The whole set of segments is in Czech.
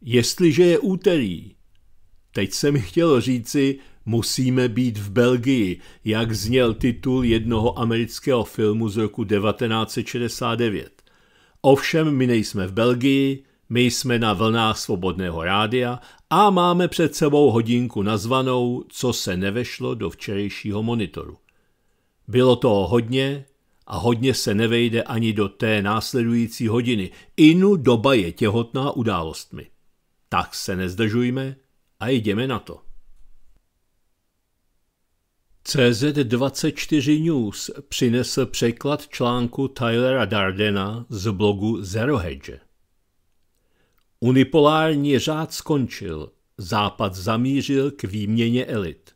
Jestliže je úterý, teď se mi chtělo říci, musíme být v Belgii, jak zněl titul jednoho amerického filmu z roku 1969. Ovšem, my nejsme v Belgii, my jsme na vlnách svobodného rádia a máme před sebou hodinku nazvanou Co se nevešlo do včerejšího monitoru. Bylo toho hodně a hodně se nevejde ani do té následující hodiny. Inu doba je těhotná událostmi. Tak se nezdržujme a jdeme na to. CZ24 News přinesl překlad článku Tylera Dardena z blogu Zero Hedge. Unipolární řád skončil, Západ zamířil k výměně elit.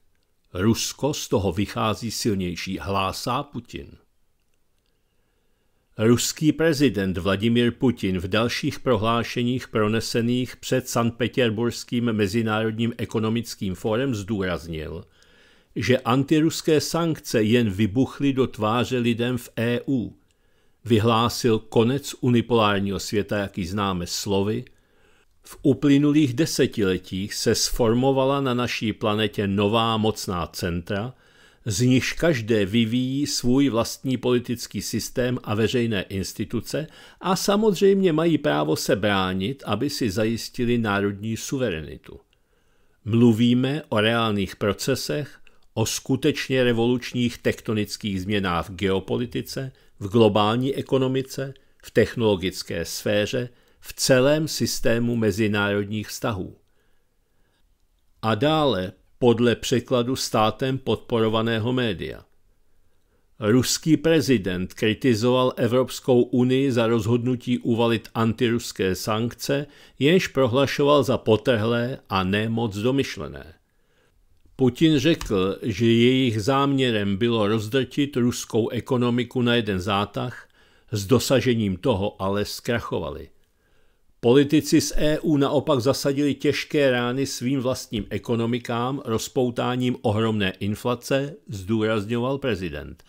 Rusko z toho vychází silnější, hlásá Putin. Ruský prezident Vladimir Putin v dalších prohlášeních pronesených před Sanpeterburským mezinárodním ekonomickým fórem zdůraznil, že antiruské sankce jen vybuchly do tváře lidem v EU. Vyhlásil konec unipolárního světa, jaký známe slovy. V uplynulých desetiletích se sformovala na naší planetě nová mocná centra – z nichž každé vyvíjí svůj vlastní politický systém a veřejné instituce a samozřejmě mají právo se bránit, aby si zajistili národní suverenitu. Mluvíme o reálných procesech, o skutečně revolučních tektonických změnách v geopolitice, v globální ekonomice, v technologické sféře, v celém systému mezinárodních vztahů. A dále podle překladu státem podporovaného média. Ruský prezident kritizoval Evropskou unii za rozhodnutí uvalit antiruské sankce, jenž prohlašoval za potrhlé a nemoc domyšlené. Putin řekl, že jejich záměrem bylo rozdrtit ruskou ekonomiku na jeden zátah, s dosažením toho ale zkrachovali. Politici z EU naopak zasadili těžké rány svým vlastním ekonomikám rozpoutáním ohromné inflace, zdůrazňoval prezident.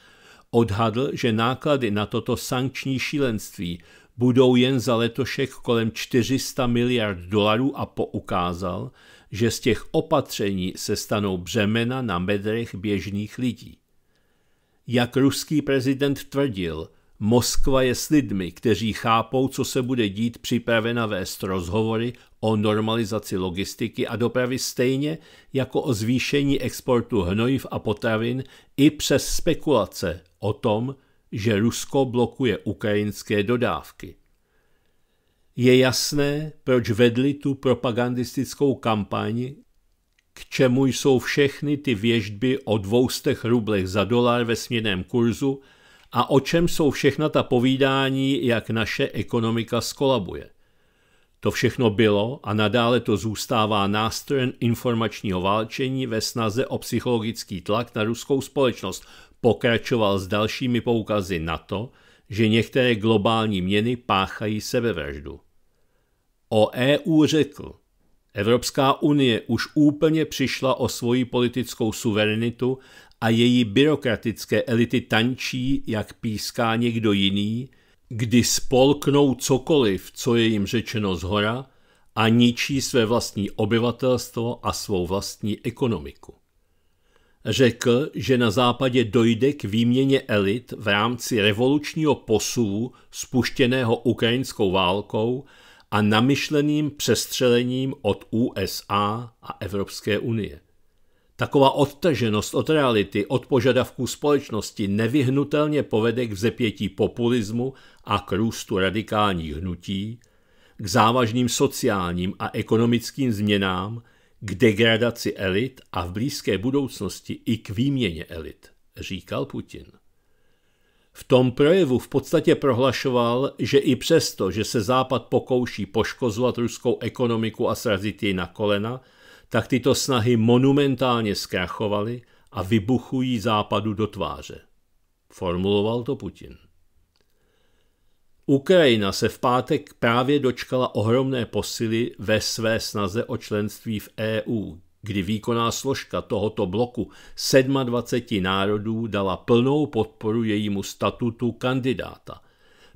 Odhadl, že náklady na toto sankční šílenství budou jen za letošek kolem 400 miliard dolarů a poukázal, že z těch opatření se stanou břemena na medrech běžných lidí. Jak ruský prezident tvrdil – Moskva je s lidmi, kteří chápou, co se bude dít, připravena vést rozhovory o normalizaci logistiky a dopravy stejně jako o zvýšení exportu hnojiv a potravin i přes spekulace o tom, že Rusko blokuje ukrajinské dodávky. Je jasné, proč vedli tu propagandistickou kampaň, k čemu jsou všechny ty věžby o 200 rublech za dolar ve směném kurzu – a o čem jsou všechna ta povídání, jak naše ekonomika skolabuje. To všechno bylo a nadále to zůstává nástrojem informačního válčení ve snaze o psychologický tlak na ruskou společnost. Pokračoval s dalšími poukazy na to, že některé globální měny páchají sebevraždu. O EU řekl, Evropská unie už úplně přišla o svoji politickou suverenitu a její byrokratické elity tančí, jak píská někdo jiný, kdy spolknou cokoliv, co je jim řečeno zhora a ničí své vlastní obyvatelstvo a svou vlastní ekonomiku. Řekl, že na západě dojde k výměně elit v rámci revolučního posuvu spuštěného ukrajinskou válkou a namyšleným přestřelením od USA a Evropské unie. Taková odtaženost od reality, od požadavků společnosti nevyhnutelně povede k vzepětí populismu a k růstu radikálních hnutí, k závažným sociálním a ekonomickým změnám, k degradaci elit a v blízké budoucnosti i k výměně elit, říkal Putin. V tom projevu v podstatě prohlašoval, že i přesto, že se Západ pokouší poškozovat ruskou ekonomiku a srazit ji na kolena, tak tyto snahy monumentálně zkrachovaly a vybuchují Západu do tváře. Formuloval to Putin. Ukrajina se v pátek právě dočkala ohromné posily ve své snaze o členství v EU, kdy výkonná složka tohoto bloku 27 národů dala plnou podporu jejímu statutu kandidáta.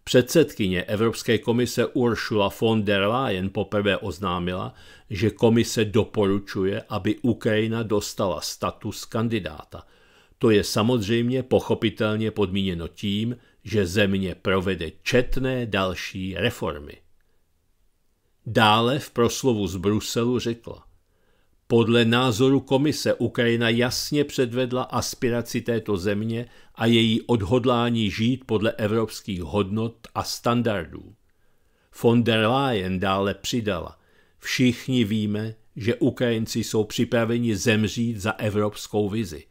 Předsedkyně Evropské komise Ursula von der Leyen poprvé oznámila, že komise doporučuje, aby Ukrajina dostala status kandidáta. To je samozřejmě pochopitelně podmíněno tím, že země provede četné další reformy. Dále v proslovu z Bruselu řekla: podle názoru komise Ukrajina jasně předvedla aspiraci této země a její odhodlání žít podle evropských hodnot a standardů. Von der Leyen dále přidala. Všichni víme, že Ukrajinci jsou připraveni zemřít za evropskou vizi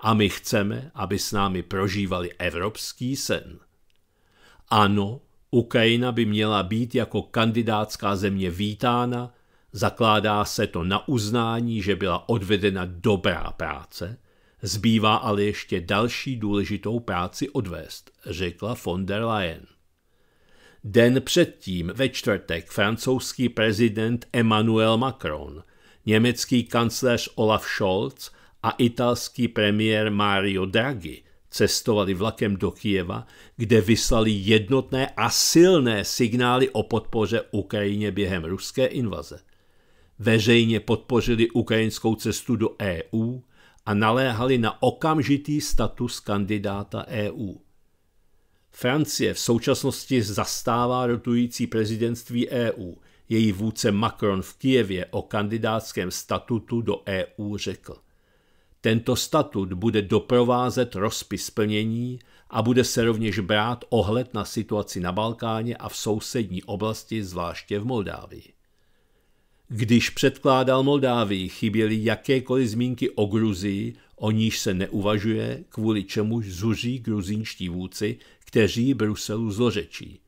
a my chceme, aby s námi prožívali evropský sen. Ano, Ukrajina by měla být jako kandidátská země vítána, Zakládá se to na uznání, že byla odvedena dobrá práce, zbývá ale ještě další důležitou práci odvést, řekla von der Leyen. Den předtím ve čtvrtek francouzský prezident Emmanuel Macron, německý kancléř Olaf Scholz a italský premiér Mario Draghi cestovali vlakem do Kijeva, kde vyslali jednotné a silné signály o podpoře Ukrajině během ruské invaze veřejně podpořili ukrajinskou cestu do EU a naléhali na okamžitý status kandidáta EU. Francie v současnosti zastává rotující prezidentství EU. Její vůdce Macron v Kijevě o kandidátském statutu do EU řekl. Tento statut bude doprovázet rozpis plnění a bude se rovněž brát ohled na situaci na Balkáně a v sousední oblasti, zvláště v Moldávii. Když předkládal Moldávii, chyběly jakékoliv zmínky o Gruzii, o níž se neuvažuje, kvůli čemuž zuří gruzínští vůdci, kteří Bruselu zlořečí.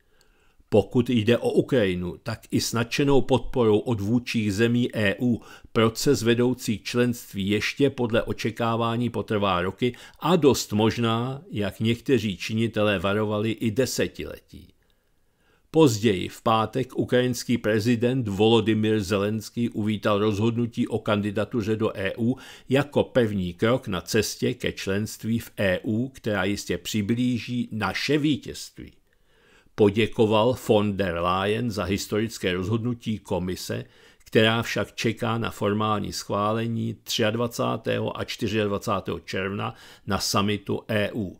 Pokud jde o Ukrajinu, tak i s nadšenou podporou od vůdčích zemí EU proces vedoucí členství ještě podle očekávání potrvá roky a dost možná, jak někteří činitelé varovali, i desetiletí. Později v pátek ukrajinský prezident Volodymyr Zelenský uvítal rozhodnutí o kandidatuře do EU jako pevný krok na cestě ke členství v EU, která jistě přiblíží naše vítězství. Poděkoval von der Leyen za historické rozhodnutí komise, která však čeká na formální schválení 23. a 24. června na samitu EU.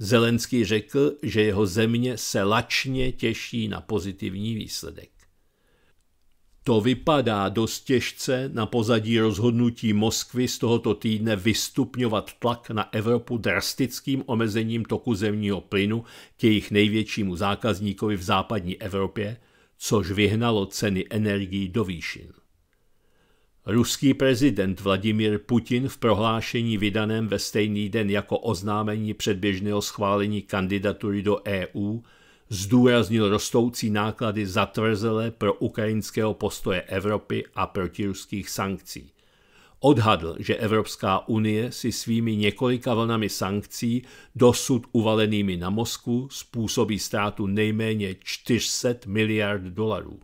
Zelenský řekl, že jeho země se lačně těší na pozitivní výsledek. To vypadá dost těžce na pozadí rozhodnutí Moskvy z tohoto týdne vystupňovat tlak na Evropu drastickým omezením toku zemního plynu k jejich největšímu zákazníkovi v západní Evropě, což vyhnalo ceny energií do výšin. Ruský prezident Vladimir Putin v prohlášení vydaném ve stejný den jako oznámení předběžného schválení kandidatury do EU zdůraznil rostoucí náklady zatvrzele pro ukrajinského postoje Evropy a protiruských sankcí. Odhadl, že Evropská unie si svými několika vlnami sankcí dosud uvalenými na Moskvu způsobí ztrátu nejméně 400 miliard dolarů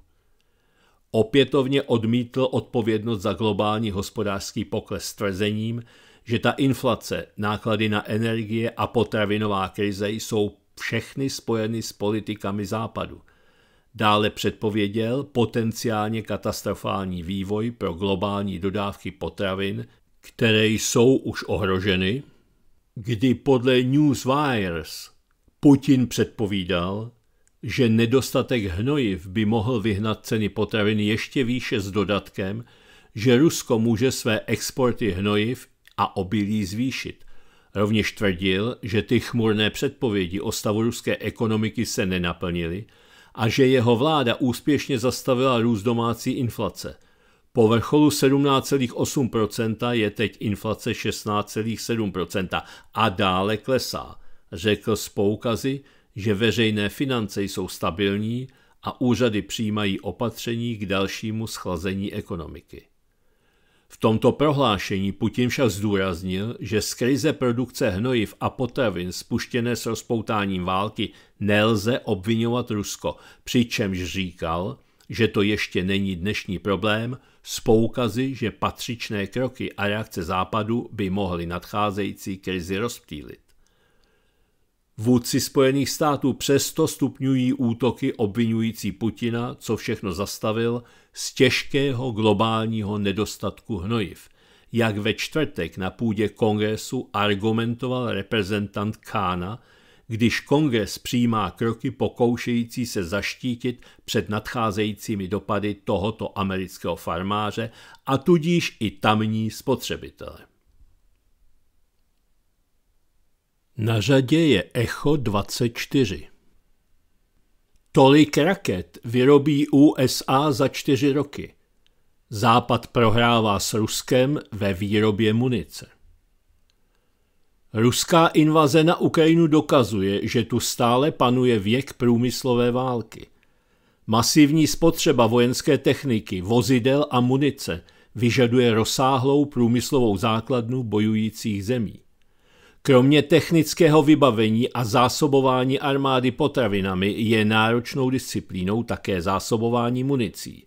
opětovně odmítl odpovědnost za globální hospodářský pokles tvrzením, že ta inflace, náklady na energie a potravinová krize jsou všechny spojeny s politikami Západu. Dále předpověděl potenciálně katastrofální vývoj pro globální dodávky potravin, které jsou už ohroženy, kdy podle Newswires Putin předpovídal, že nedostatek hnojiv by mohl vyhnat ceny potravin ještě výše s dodatkem, že Rusko může své exporty hnojiv a obilí zvýšit. Rovněž tvrdil, že ty chmurné předpovědi o stavu ruské ekonomiky se nenaplnily a že jeho vláda úspěšně zastavila růst domácí inflace. Po vrcholu 17,8% je teď inflace 16,7% a dále klesá, řekl s poukazy, že veřejné finance jsou stabilní a úřady přijímají opatření k dalšímu schlazení ekonomiky. V tomto prohlášení Putin však zdůraznil, že z krize produkce hnojiv a potravin spuštěné s rozpoutáním války nelze obvinovat Rusko, přičemž říkal, že to ještě není dnešní problém, s poukazy, že patřičné kroky a reakce Západu by mohly nadcházející krizi rozptýlit. Vůdci Spojených států přesto stupňují útoky obvinující Putina, co všechno zastavil, z těžkého globálního nedostatku hnojiv. Jak ve čtvrtek na půdě kongresu argumentoval reprezentant Kána, když kongres přijímá kroky pokoušející se zaštítit před nadcházejícími dopady tohoto amerického farmáře a tudíž i tamní spotřebitele. Na řadě je Echo 24. Tolik raket vyrobí USA za čtyři roky. Západ prohrává s Ruskem ve výrobě munice. Ruská invaze na Ukrajinu dokazuje, že tu stále panuje věk průmyslové války. Masivní spotřeba vojenské techniky, vozidel a munice vyžaduje rozsáhlou průmyslovou základnu bojujících zemí. Kromě technického vybavení a zásobování armády potravinami je náročnou disciplínou také zásobování municí.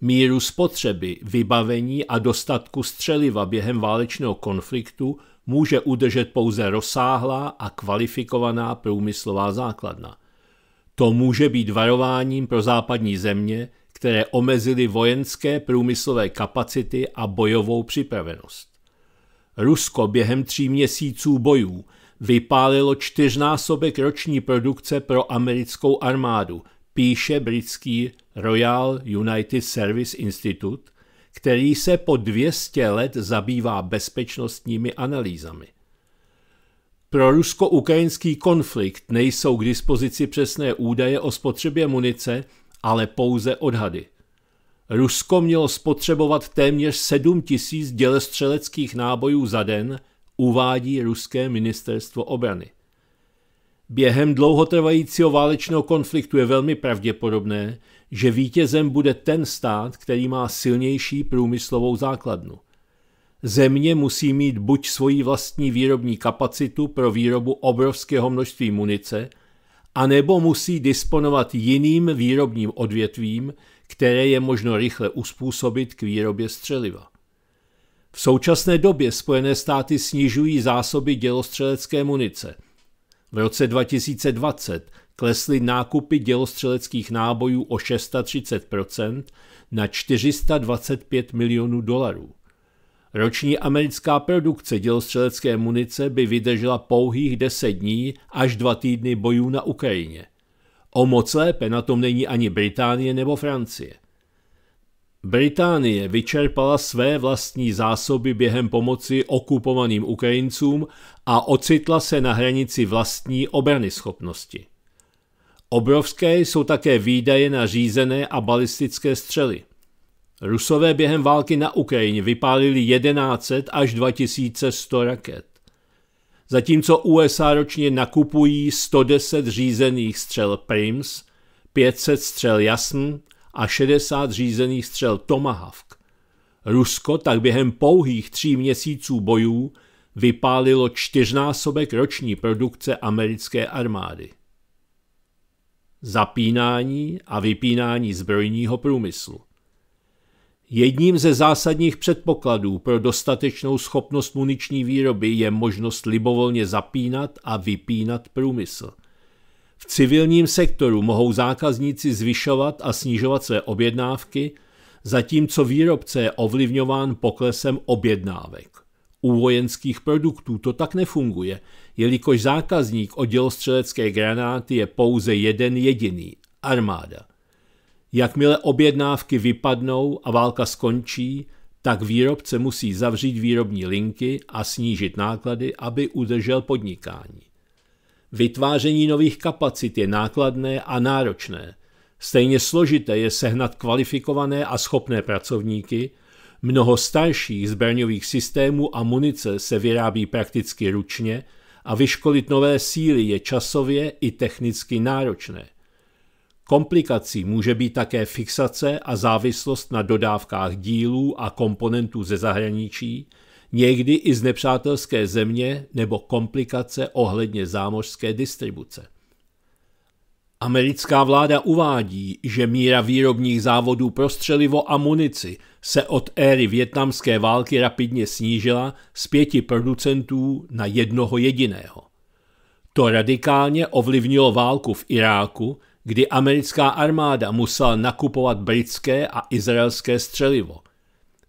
Míru spotřeby, vybavení a dostatku střeliva během válečného konfliktu může udržet pouze rozsáhlá a kvalifikovaná průmyslová základna. To může být varováním pro západní země, které omezily vojenské průmyslové kapacity a bojovou připravenost. Rusko během tří měsíců bojů vypálilo čtyřnásobek roční produkce pro americkou armádu, píše britský Royal United Service Institute, který se po 200 let zabývá bezpečnostními analýzami. Pro rusko-ukrajinský konflikt nejsou k dispozici přesné údaje o spotřebě munice, ale pouze odhady. Rusko mělo spotřebovat téměř 7 tisíc dělestřeleckých nábojů za den, uvádí ruské ministerstvo obrany. Během dlouhotrvajícího válečného konfliktu je velmi pravděpodobné, že vítězem bude ten stát, který má silnější průmyslovou základnu. Země musí mít buď svoji vlastní výrobní kapacitu pro výrobu obrovského množství munice, anebo musí disponovat jiným výrobním odvětvím, které je možno rychle uspůsobit k výrobě střeliva. V současné době Spojené státy snižují zásoby dělostřelecké munice. V roce 2020 klesly nákupy dělostřeleckých nábojů o 630 na 425 milionů dolarů. Roční americká produkce dělostřelecké munice by vydržela pouhých 10 dní až 2 týdny bojů na Ukrajině. O moc lépe na tom není ani Británie nebo Francie. Británie vyčerpala své vlastní zásoby během pomoci okupovaným Ukrajincům a ocitla se na hranici vlastní obrany schopnosti. Obrovské jsou také výdaje na řízené a balistické střely. Rusové během války na Ukrajině vypálili 1100 až 2100 raket. Zatímco USA ročně nakupují 110 řízených střel Prims, 500 střel Jasn a 60 řízených střel Tomahawk. Rusko tak během pouhých tří měsíců bojů vypálilo čtyřnásobek roční produkce americké armády. Zapínání a vypínání zbrojního průmyslu. Jedním ze zásadních předpokladů pro dostatečnou schopnost muniční výroby je možnost libovolně zapínat a vypínat průmysl. V civilním sektoru mohou zákazníci zvyšovat a snižovat své objednávky, zatímco výrobce je ovlivňován poklesem objednávek. U vojenských produktů to tak nefunguje, jelikož zákazník o dělostřelecké granáty je pouze jeden jediný – armáda. Jakmile objednávky vypadnou a válka skončí, tak výrobce musí zavřít výrobní linky a snížit náklady, aby udržel podnikání. Vytváření nových kapacit je nákladné a náročné. Stejně složité je sehnat kvalifikované a schopné pracovníky, mnoho starších zbraňových systémů a munice se vyrábí prakticky ručně a vyškolit nové síly je časově i technicky náročné – Komplikací může být také fixace a závislost na dodávkách dílů a komponentů ze zahraničí, někdy i z nepřátelské země nebo komplikace ohledně zámořské distribuce. Americká vláda uvádí, že míra výrobních závodů pro střelivo a munici se od éry větnamské války rapidně snížila z pěti producentů na jednoho jediného. To radikálně ovlivnilo válku v Iráku, kdy americká armáda musela nakupovat britské a izraelské střelivo.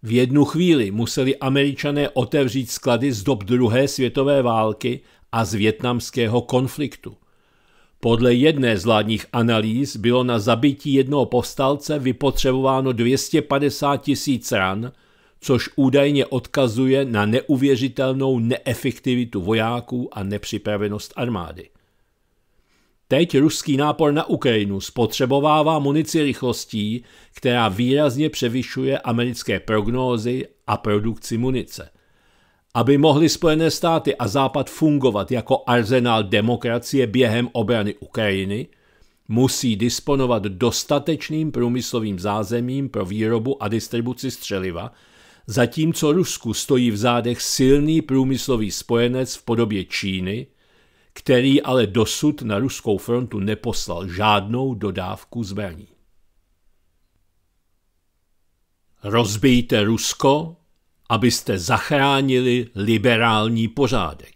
V jednu chvíli museli američané otevřít sklady z dob druhé světové války a z větnamského konfliktu. Podle jedné z vládních analýz bylo na zabití jednoho povstalce vypotřebováno 250 tisíc ran, což údajně odkazuje na neuvěřitelnou neefektivitu vojáků a nepřipravenost armády. Teď ruský nápor na Ukrajinu spotřebovává munici rychlostí, která výrazně převyšuje americké prognózy a produkci munice. Aby mohly Spojené státy a Západ fungovat jako arzenál demokracie během obrany Ukrajiny, musí disponovat dostatečným průmyslovým zázemím pro výrobu a distribuci střeliva, zatímco Rusku stojí v zádech silný průmyslový spojenec v podobě Číny – který ale dosud na ruskou frontu neposlal žádnou dodávku zbraní. Rozbijte Rusko, abyste zachránili liberální pořádek.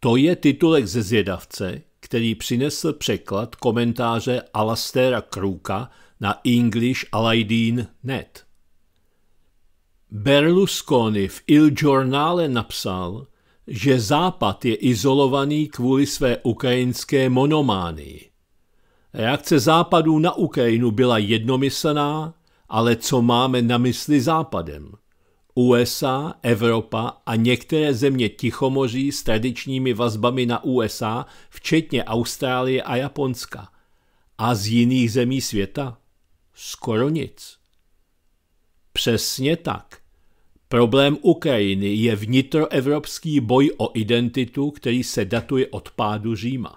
To je titulek ze zvědavce, který přinesl překlad komentáře Alastera Kruka na English Aladdin Net. Berlusconi v Il Giornale napsal, že Západ je izolovaný kvůli své ukrajinské monománii. Reakce Západu na Ukrajinu byla jednomyslná, ale co máme na mysli Západem? USA, Evropa a některé země Tichomoří s tradičními vazbami na USA, včetně Austrálie a Japonska. A z jiných zemí světa? Skoro nic. Přesně tak. Problém Ukrajiny je vnitroevropský boj o identitu, který se datuje od pádu Říma.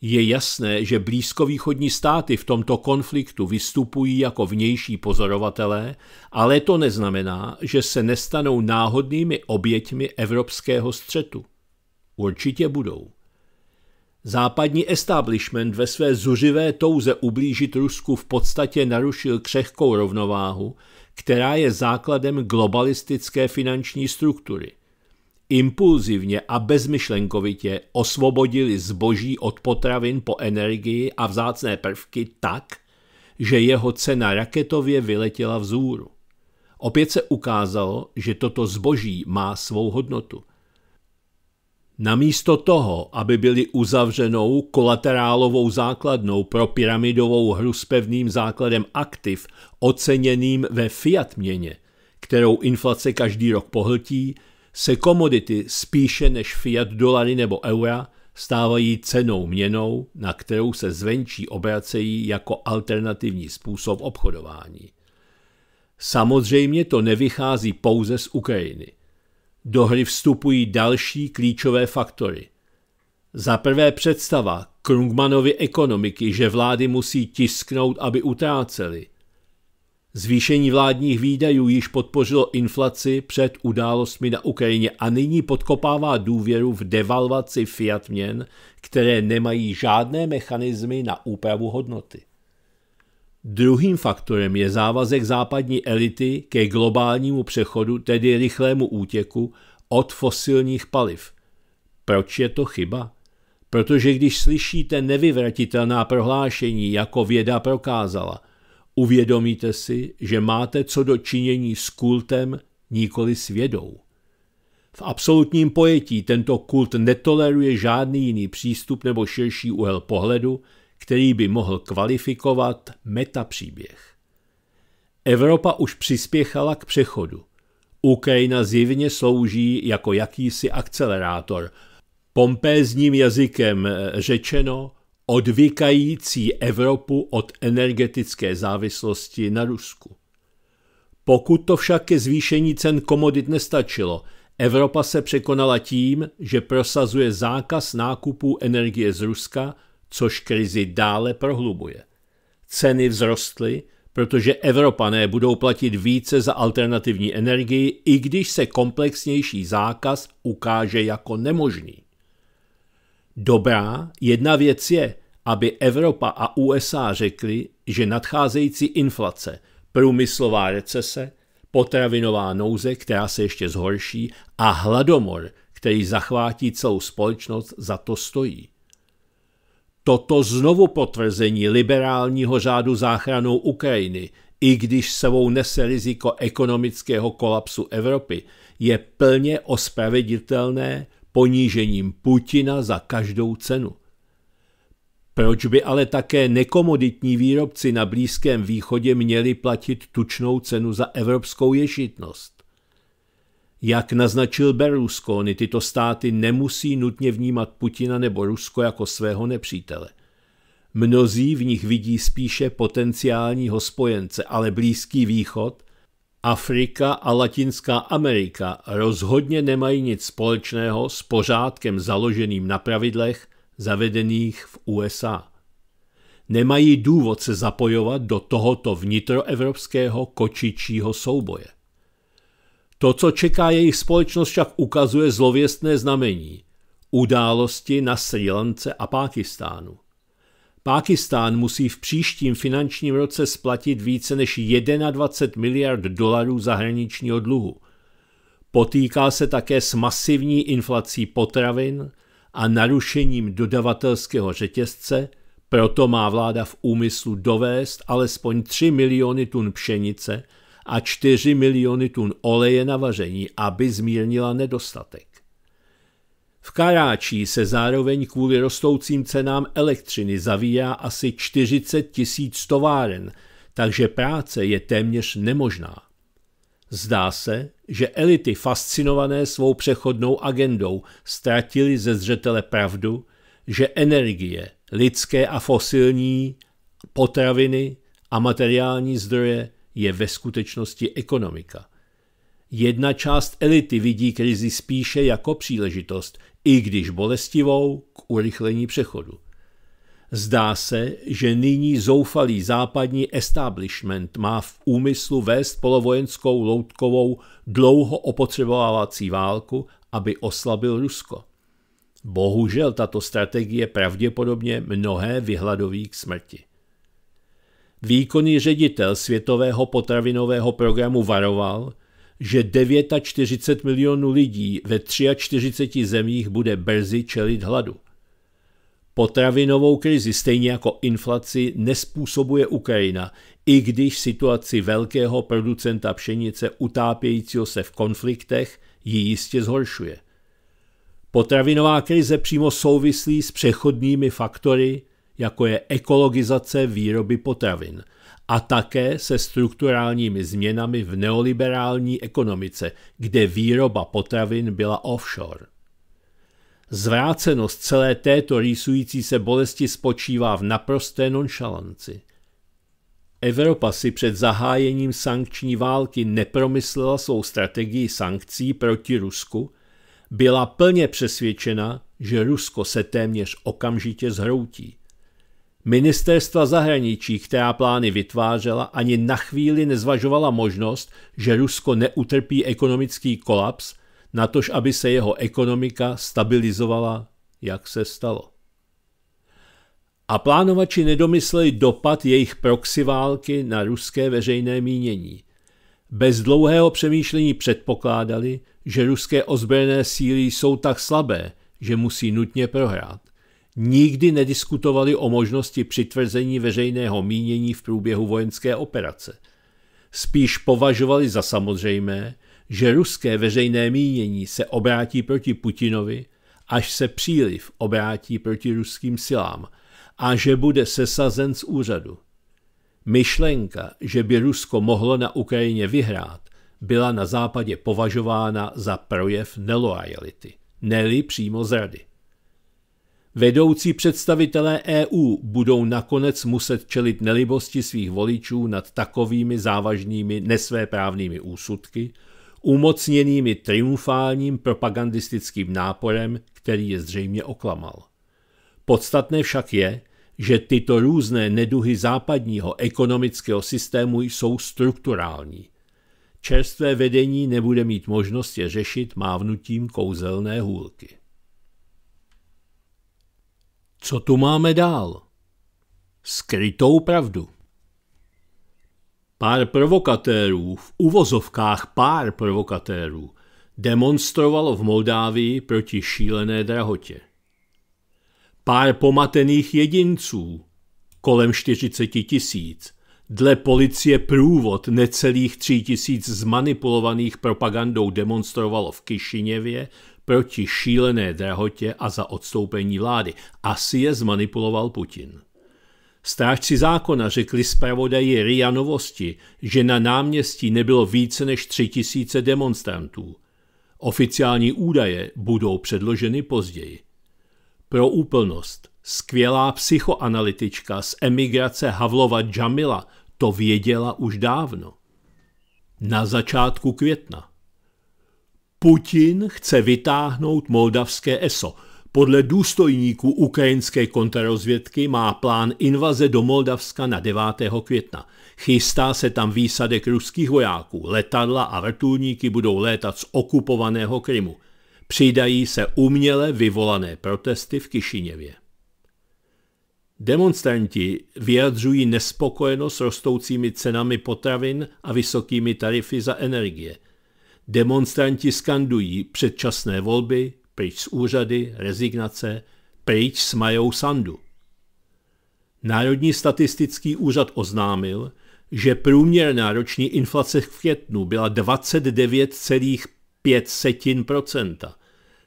Je jasné, že blízkovýchodní státy v tomto konfliktu vystupují jako vnější pozorovatelé, ale to neznamená, že se nestanou náhodnými oběťmi evropského střetu. Určitě budou. Západní establishment ve své zuřivé touze ublížit Rusku v podstatě narušil křehkou rovnováhu, která je základem globalistické finanční struktury. Impulzivně a bezmyšlenkovitě osvobodili zboží od potravin po energii a vzácné prvky tak, že jeho cena raketově vyletěla vzůru. Opět se ukázalo, že toto zboží má svou hodnotu – Namísto toho, aby byly uzavřenou kolaterálovou základnou pro pyramidovou hru s pevným základem aktiv, oceněným ve fiat měně, kterou inflace každý rok pohltí, se komodity spíše než fiat dolary nebo eura stávají cenou měnou, na kterou se zvenčí obracejí jako alternativní způsob obchodování. Samozřejmě to nevychází pouze z Ukrajiny. Do hry vstupují další klíčové faktory. Za prvé představa Krungmanovi ekonomiky, že vlády musí tisknout, aby utráceli. Zvýšení vládních výdajů již podpořilo inflaci před událostmi na Ukrajině a nyní podkopává důvěru v devalvaci fiat měn, které nemají žádné mechanismy na úpravu hodnoty. Druhým faktorem je závazek západní elity ke globálnímu přechodu, tedy rychlému útěku od fosilních paliv. Proč je to chyba? Protože když slyšíte nevyvratitelná prohlášení, jako věda prokázala, uvědomíte si, že máte co dočinění s kultem, nikoli s vědou. V absolutním pojetí tento kult netoleruje žádný jiný přístup nebo širší úhel pohledu, který by mohl kvalifikovat metapříběh. Evropa už přispěchala k přechodu. Ukrajina zjevně slouží jako jakýsi akcelerátor. Pompézním jazykem eh, řečeno odvykající Evropu od energetické závislosti na Rusku. Pokud to však ke zvýšení cen komodit nestačilo, Evropa se překonala tím, že prosazuje zákaz nákupu energie z Ruska – což krizi dále prohlubuje. Ceny vzrostly, protože Evropané budou platit více za alternativní energii, i když se komplexnější zákaz ukáže jako nemožný. Dobrá jedna věc je, aby Evropa a USA řekli, že nadcházející inflace, průmyslová recese, potravinová nouze, která se ještě zhorší, a hladomor, který zachvátí celou společnost, za to stojí. Toto znovu potvrzení liberálního řádu záchranou Ukrajiny, i když sebou nese riziko ekonomického kolapsu Evropy, je plně ospraveditelné ponížením Putina za každou cenu. Proč by ale také nekomoditní výrobci na Blízkém východě měli platit tučnou cenu za evropskou ješitnost? Jak naznačil Berlusconi, tyto státy nemusí nutně vnímat Putina nebo Rusko jako svého nepřítele. Mnozí v nich vidí spíše potenciálního spojence, ale Blízký východ, Afrika a Latinská Amerika rozhodně nemají nic společného s pořádkem založeným na pravidlech zavedených v USA. Nemají důvod se zapojovat do tohoto vnitroevropského kočičího souboje. To, co čeká jejich společnost, však ukazuje zlověstné znamení. Události na Sri Lance a Pákistánu. Pákistán musí v příštím finančním roce splatit více než 21 miliard dolarů zahraničního dluhu. Potýká se také s masivní inflací potravin a narušením dodavatelského řetězce, proto má vláda v úmyslu dovést alespoň 3 miliony tun pšenice – a 4 miliony tun oleje na vaření, aby zmírnila nedostatek. V Karáčí se zároveň kvůli rostoucím cenám elektřiny zavírá asi 40 tisíc továren, takže práce je téměř nemožná. Zdá se, že elity fascinované svou přechodnou agendou ztratili ze zřetele pravdu, že energie, lidské a fosilní, potraviny a materiální zdroje je ve skutečnosti ekonomika. Jedna část elity vidí krizi spíše jako příležitost, i když bolestivou, k urychlení přechodu. Zdá se, že nyní zoufalý západní establishment má v úmyslu vést polovojenskou loutkovou dlouho opotřebovávací válku, aby oslabil Rusko. Bohužel tato strategie pravděpodobně mnohé vyhladoví k smrti. Výkonný ředitel Světového potravinového programu varoval, že 49 milionů lidí ve 43 zemích bude brzy čelit hladu. Potravinovou krizi stejně jako inflaci nespůsobuje Ukrajina, i když situaci velkého producenta pšenice utápějícího se v konfliktech ji jistě zhoršuje. Potravinová krize přímo souvislí s přechodnými faktory, jako je ekologizace výroby potravin a také se strukturálními změnami v neoliberální ekonomice, kde výroba potravin byla offshore. Zvrácenost celé této rýsující se bolesti spočívá v naprosté nonšalanci. Evropa si před zahájením sankční války nepromyslela svou strategii sankcí proti Rusku, byla plně přesvědčena, že Rusko se téměř okamžitě zhroutí – Ministerstva zahraničí, která plány vytvářela, ani na chvíli nezvažovala možnost, že Rusko neutrpí ekonomický kolaps, natož aby se jeho ekonomika stabilizovala, jak se stalo. A plánovači nedomysleli dopad jejich proxy války na ruské veřejné mínění. Bez dlouhého přemýšlení předpokládali, že ruské ozbrojené síly jsou tak slabé, že musí nutně prohrát nikdy nediskutovali o možnosti přitvrzení veřejného mínění v průběhu vojenské operace. Spíš považovali za samozřejmé, že ruské veřejné mínění se obrátí proti Putinovi, až se příliv obrátí proti ruským silám a že bude sesazen z úřadu. Myšlenka, že by Rusko mohlo na Ukrajině vyhrát, byla na západě považována za projev neloajality, neli přímo zrady. Vedoucí představitelé EU budou nakonec muset čelit nelibosti svých voličů nad takovými závažnými nesvéprávnými úsudky, umocněnými triumfálním propagandistickým náporem, který je zřejmě oklamal. Podstatné však je, že tyto různé neduhy západního ekonomického systému jsou strukturální. Čerstvé vedení nebude mít možnost je řešit mávnutím kouzelné hůlky. Co tu máme dál? Skrytou pravdu. Pár provokatérů, v uvozovkách pár provokatérů, demonstrovalo v Moldávii proti šílené drahotě. Pár pomatených jedinců, kolem 40 tisíc, dle policie průvod necelých 3 tisíc zmanipulovaných propagandou demonstrovalo v Kišiněvě proti šílené drahotě a za odstoupení vlády. Asi je zmanipuloval Putin. Strážci zákona řekli zpravodaji RIA Novosti, že na náměstí nebylo více než tři tisíce demonstrantů. Oficiální údaje budou předloženy později. Pro úplnost, skvělá psychoanalytička z emigrace Havlova Jamila to věděla už dávno. Na začátku května. Putin chce vytáhnout moldavské ESO. Podle důstojníků ukrajinské kontrarozvědky má plán invaze do Moldavska na 9. května. Chystá se tam výsadek ruských vojáků, letadla a vrtulníky budou létat z okupovaného Krymu. Přidají se uměle vyvolané protesty v Kišiněvě. Demonstranti vyjadřují nespokojenost s rostoucími cenami potravin a vysokými tarify za energie – Demonstranti skandují předčasné volby, pryč z úřady, rezignace, pryč s Majou Sandu. Národní statistický úřad oznámil, že průměrná roční inflace v květnu byla 29,5%.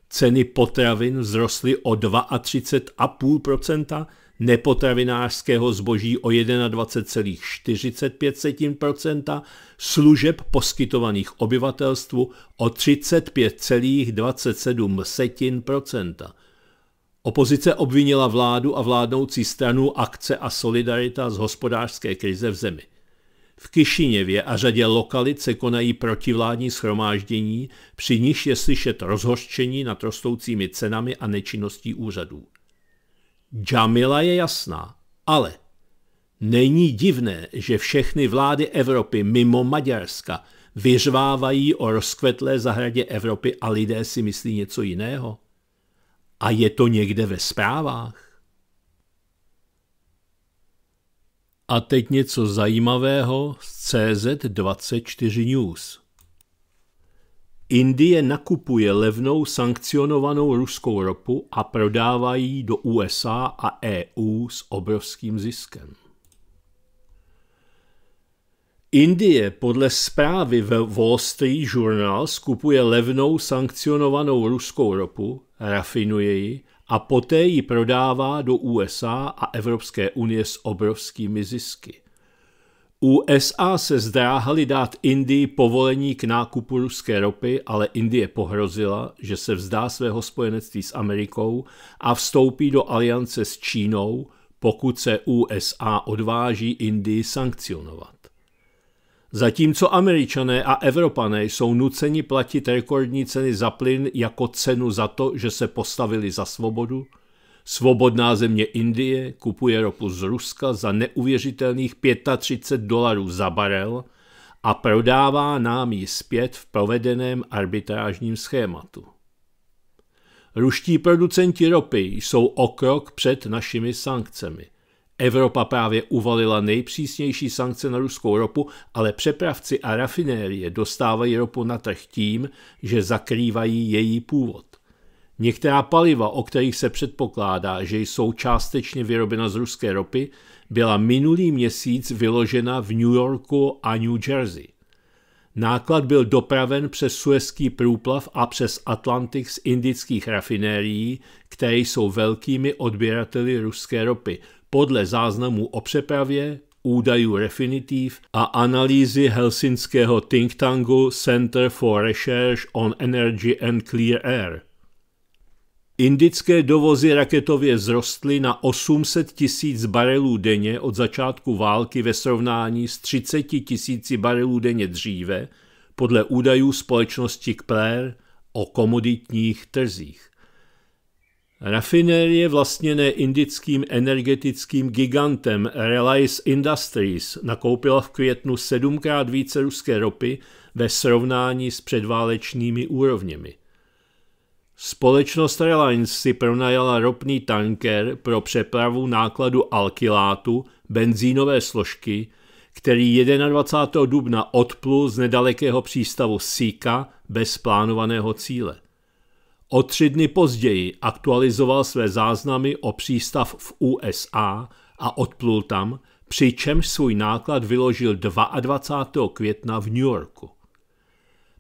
Ceny potravin vzrostly o 32,5%, nepotravinářského zboží o 21,45 služeb poskytovaných obyvatelstvu o 35,27 Opozice obvinila vládu a vládnoucí stranu Akce a Solidarita z hospodářské krize v zemi. V Kišiněvě a řadě lokalit se konají protivládní schromáždění, při níž je slyšet rozhořčení nad rostoucími cenami a nečinností úřadů. Jamila je jasná, ale není divné, že všechny vlády Evropy mimo Maďarska vyřvávají o rozkvetlé zahradě Evropy a lidé si myslí něco jiného. A je to někde ve zprávách. A teď něco zajímavého z CZ24 News. Indie nakupuje levnou sankcionovanou ruskou ropu a prodává ji do USA a EU s obrovským ziskem. Indie podle zprávy ve Wall Street Journal skupuje levnou sankcionovanou ruskou ropu, rafinuje ji a poté ji prodává do USA a Evropské unie s obrovskými zisky. USA se zdráhali dát Indii povolení k nákupu ruské ropy, ale Indie pohrozila, že se vzdá svého spojenectví s Amerikou a vstoupí do aliance s Čínou, pokud se USA odváží Indii sankcionovat. Zatímco Američané a Evropané jsou nuceni platit rekordní ceny za plyn jako cenu za to, že se postavili za svobodu, Svobodná země Indie kupuje ropu z Ruska za neuvěřitelných 35 dolarů za barel a prodává nám ji zpět v provedeném arbitrážním schématu. Ruští producenti ropy jsou o krok před našimi sankcemi. Evropa právě uvalila nejpřísnější sankce na ruskou ropu, ale přepravci a rafinérie dostávají ropu na trh tím, že zakrývají její původ. Některá paliva, o kterých se předpokládá, že jsou částečně vyrobena z ruské ropy, byla minulý měsíc vyložena v New Yorku a New Jersey. Náklad byl dopraven přes Suezký průplav a přes Atlantik z indických rafinérií, které jsou velkými odběrateli ruské ropy, podle záznamů o přepravě, údajů Refinitiv a analýzy helsinského think tanku Center for Research on Energy and Clear Air – Indické dovozy raketově vzrostly na 800 tisíc barelů denně od začátku války ve srovnání s 30 tisíci barelů denně dříve, podle údajů společnosti Kplér o komoditních trzích. Rafinérie vlastněné indickým energetickým gigantem Reliance Industries nakoupila v květnu sedmkrát více ruské ropy ve srovnání s předválečnými úrovněmi. Společnost Reliance si pronajala ropný tanker pro přepravu nákladu alkylátu, benzínové složky, který 21. dubna odplul z nedalekého přístavu Sika bez plánovaného cíle. O tři dny později aktualizoval své záznamy o přístav v USA a odplul tam, přičemž svůj náklad vyložil 22. května v New Yorku.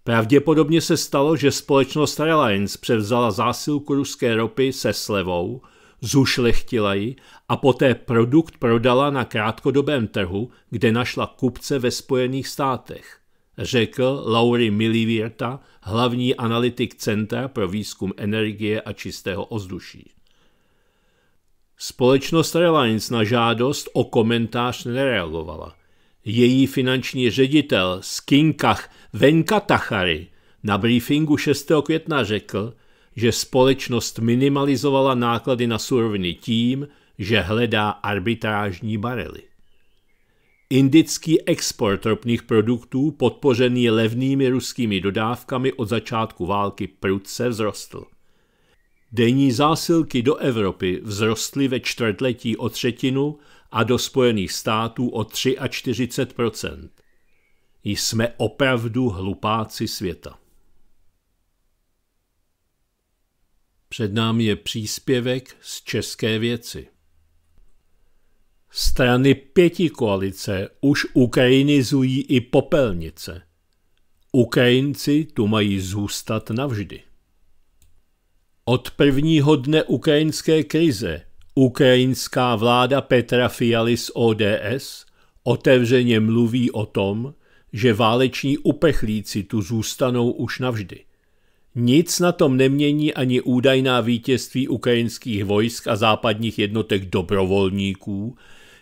Pravděpodobně se stalo, že společnost Reliance převzala zásilku ruské ropy se slevou, zušlechtila ji a poté produkt prodala na krátkodobém trhu, kde našla kupce ve Spojených státech, řekl Lauri Milivirta, hlavní analytik Centra pro výzkum energie a čistého ozduší. Společnost Reliance na žádost o komentář nereagovala. Její finanční ředitel Skinkach Venka Tachary na briefingu 6. května řekl, že společnost minimalizovala náklady na suroviny tím, že hledá arbitrážní barely. Indický export ropných produktů, podpořený levnými ruskými dodávkami od začátku války, prudce vzrostl. Denní zásilky do Evropy vzrostly ve čtvrtletí o třetinu a do Spojených států o 43 jsme opravdu hlupáci světa. Před námi je příspěvek z České věci. Strany pěti koalice už ukrajinizují i popelnice. Ukrajinci tu mají zůstat navždy. Od prvního dne ukrajinské krize ukrajinská vláda Petra Fialis ODS otevřeně mluví o tom, že váleční upechlíci tu zůstanou už navždy. Nic na tom nemění ani údajná vítězství ukrajinských vojsk a západních jednotek dobrovolníků,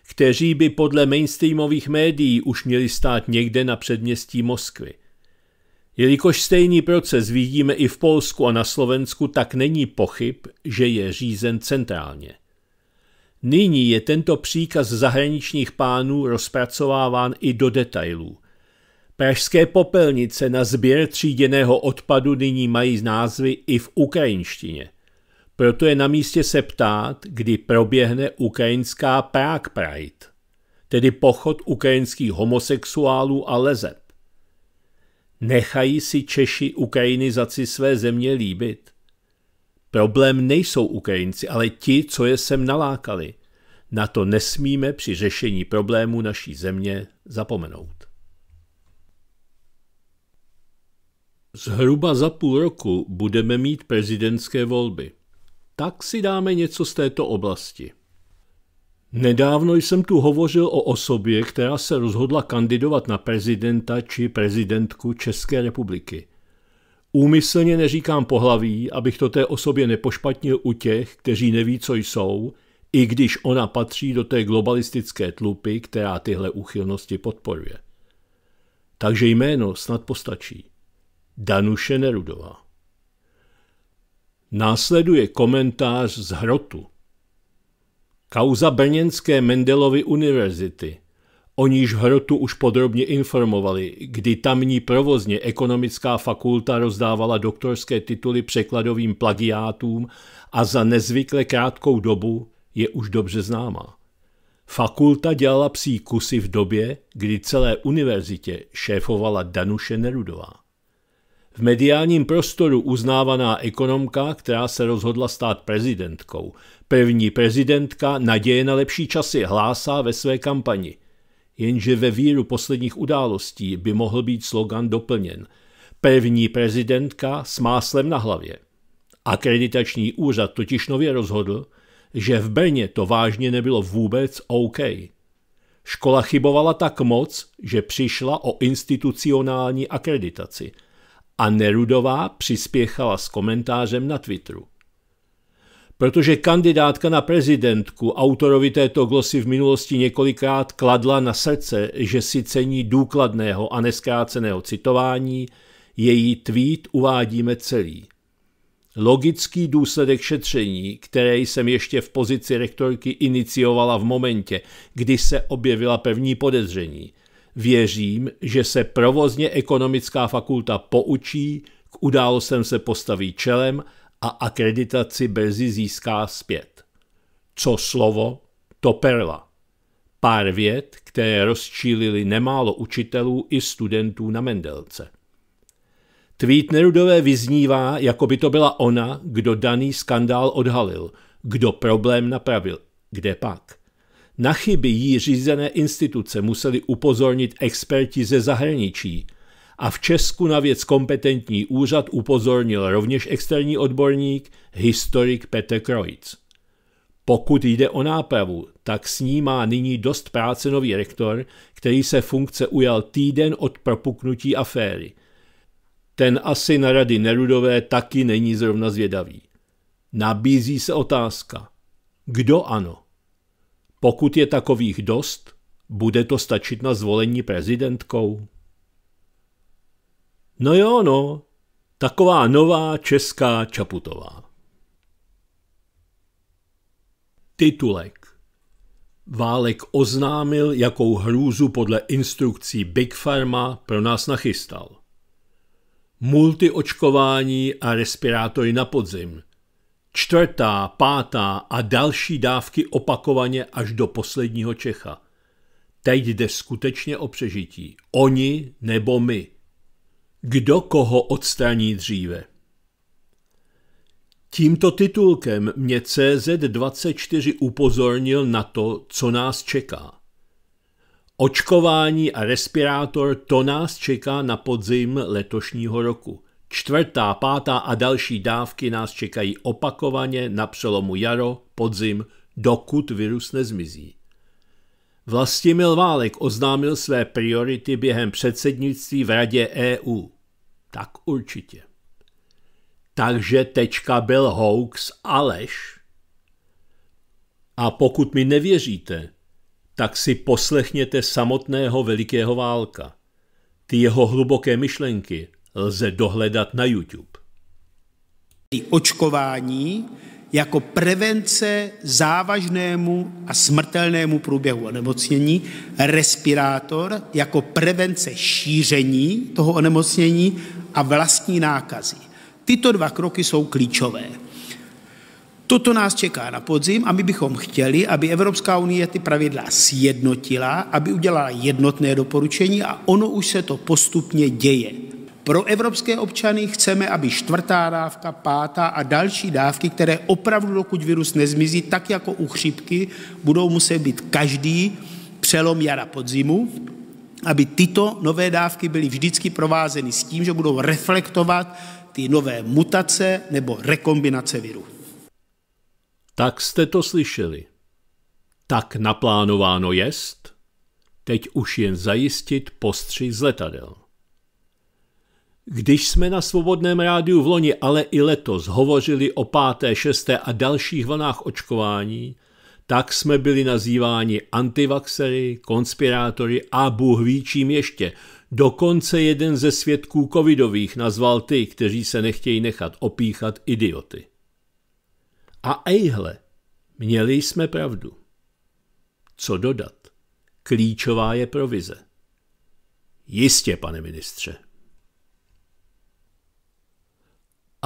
kteří by podle mainstreamových médií už měli stát někde na předměstí Moskvy. Jelikož stejný proces vidíme i v Polsku a na Slovensku, tak není pochyb, že je řízen centrálně. Nyní je tento příkaz zahraničních pánů rozpracováván i do detailů – Pražské popelnice na sběr tříděného odpadu nyní mají názvy i v ukrajinštině. Proto je na místě se ptát, kdy proběhne ukrajinská Prague Pride, tedy pochod ukrajinských homosexuálů a lezeb. Nechají si Češi ukrajinizaci své země líbit? Problém nejsou Ukrajinci, ale ti, co je sem nalákali. Na to nesmíme při řešení problému naší země zapomenout. Zhruba za půl roku budeme mít prezidentské volby. Tak si dáme něco z této oblasti. Nedávno jsem tu hovořil o osobě, která se rozhodla kandidovat na prezidenta či prezidentku České republiky. Úmyslně neříkám pohlaví, abych to té osobě nepošpatnil u těch, kteří neví, co jsou, i když ona patří do té globalistické tlupy, která tyhle úchylnosti podporuje. Takže jméno snad postačí. Danuše Nerudová. Následuje komentář z hrotu. Kauza Brněnské Mendelovy univerzity, o níž hrotu už podrobně informovali, kdy tamní provozně ekonomická fakulta rozdávala doktorské tituly překladovým plagiátům a za nezvykle krátkou dobu je už dobře známá. Fakulta dělala psí kusy v době, kdy celé univerzitě šéfovala Danuše Nerudová. V mediálním prostoru uznávaná ekonomka, která se rozhodla stát prezidentkou. První prezidentka naděje na lepší časy hlásá ve své kampani. Jenže ve víru posledních událostí by mohl být slogan doplněn. První prezidentka s máslem na hlavě. Akreditační úřad totiž nově rozhodl, že v Brně to vážně nebylo vůbec OK. Škola chybovala tak moc, že přišla o institucionální akreditaci – a Nerudová přispěchala s komentářem na Twitteru. Protože kandidátka na prezidentku autorovi této glosy v minulosti několikrát kladla na srdce, že si cení důkladného a neskráceného citování, její tweet uvádíme celý. Logický důsledek šetření, které jsem ještě v pozici rektorky iniciovala v momentě, kdy se objevila první podezření – Věřím, že se provozně ekonomická fakulta poučí, k událostem se postaví čelem a akreditaci brzy získá zpět. Co slovo, to perla. Pár vět, které rozčílili nemálo učitelů i studentů na Mendelce. Tweet Nerudové vyznívá, jako by to byla ona, kdo daný skandál odhalil, kdo problém napravil. Kde pak? Na chyby jí řízené instituce museli upozornit experti ze zahraničí a v Česku na věc kompetentní úřad upozornil rovněž externí odborník, historik Petr Krojc. Pokud jde o nápravu, tak s ní má nyní dost práce nový rektor, který se funkce ujal týden od propuknutí aféry. Ten asi na rady Nerudové taky není zrovna zvědavý. Nabízí se otázka. Kdo ano? Pokud je takových dost, bude to stačit na zvolení prezidentkou? No jo, no, taková nová česká Čaputová. Titulek Válek oznámil, jakou hrůzu podle instrukcí Big Pharma pro nás nachystal. Multiočkování a respirátory na podzim, čtvrtá, pátá a další dávky opakovaně až do posledního Čecha. Teď jde skutečně o přežití. Oni nebo my. Kdo koho odstraní dříve? Tímto titulkem mě CZ24 upozornil na to, co nás čeká. Očkování a respirátor to nás čeká na podzim letošního roku. Čtvrtá, pátá a další dávky nás čekají opakovaně na přelomu jaro, podzim, dokud virus nezmizí. Vlastimil Válek oznámil své priority během předsednictví v Radě EU. Tak určitě. Takže tečka byl hoax a lež. A pokud mi nevěříte, tak si poslechněte samotného velikého válka. Ty jeho hluboké myšlenky, lze dohledat na YouTube. Očkování jako prevence závažnému a smrtelnému průběhu onemocnění, respirátor jako prevence šíření toho onemocnění a vlastní nákazy. Tyto dva kroky jsou klíčové. Toto nás čeká na podzim a my bychom chtěli, aby Evropská unie ty pravidla sjednotila, aby udělala jednotné doporučení a ono už se to postupně děje. Pro evropské občany chceme, aby čtvrtá dávka, pátá a další dávky, které opravdu, dokud virus nezmizí, tak jako u chřipky, budou muset být každý přelom jara podzimu, aby tyto nové dávky byly vždycky provázeny s tím, že budou reflektovat ty nové mutace nebo rekombinace viru. Tak jste to slyšeli. Tak naplánováno jest? Teď už jen zajistit postřih z letadel. Když jsme na Svobodném rádiu v loni, ale i letos hovořili o páté, šesté a dalších vlnách očkování, tak jsme byli nazýváni antivaxery, konspirátory a bůh ví čím ještě. Dokonce jeden ze svědků covidových nazval ty, kteří se nechtějí nechat opíchat idioty. A ejhle, měli jsme pravdu. Co dodat? Klíčová je provize. Jistě, pane ministře.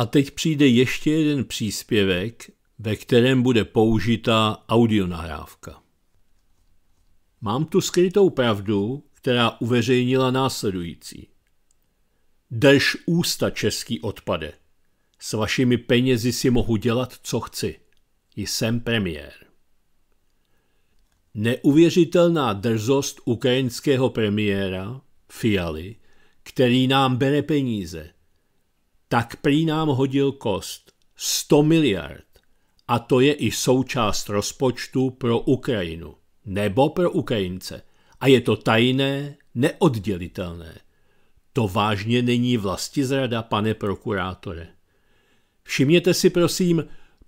A teď přijde ještě jeden příspěvek, ve kterém bude použita audionahrávka. Mám tu skrytou pravdu, která uveřejnila následující. Drž ústa, český odpade. S vašimi penězi si mohu dělat, co chci. Jsem premiér. Neuvěřitelná drzost ukrajinského premiéra Fialy, který nám bere peníze – tak prý nám hodil kost 100 miliard a to je i součást rozpočtu pro Ukrajinu nebo pro Ukrajince. A je to tajné, neoddělitelné. To vážně není vlastizrada, pane prokurátore. Všimněte si prosím,